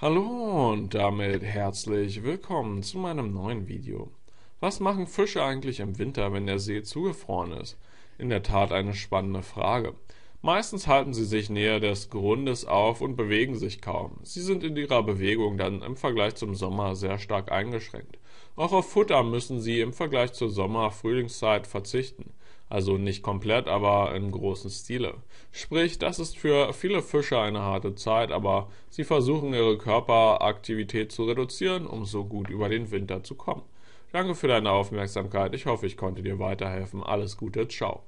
Hallo und damit herzlich willkommen zu meinem neuen Video. Was machen Fische eigentlich im Winter, wenn der See zugefroren ist? In der Tat eine spannende Frage. Meistens halten sie sich näher des Grundes auf und bewegen sich kaum. Sie sind in ihrer Bewegung dann im Vergleich zum Sommer sehr stark eingeschränkt. Auch auf Futter müssen sie im Vergleich zur Sommer-Frühlingszeit verzichten. Also nicht komplett, aber im großen Stile. Sprich, das ist für viele Fischer eine harte Zeit, aber sie versuchen ihre Körperaktivität zu reduzieren, um so gut über den Winter zu kommen. Danke für deine Aufmerksamkeit. Ich hoffe, ich konnte dir weiterhelfen. Alles Gute, ciao.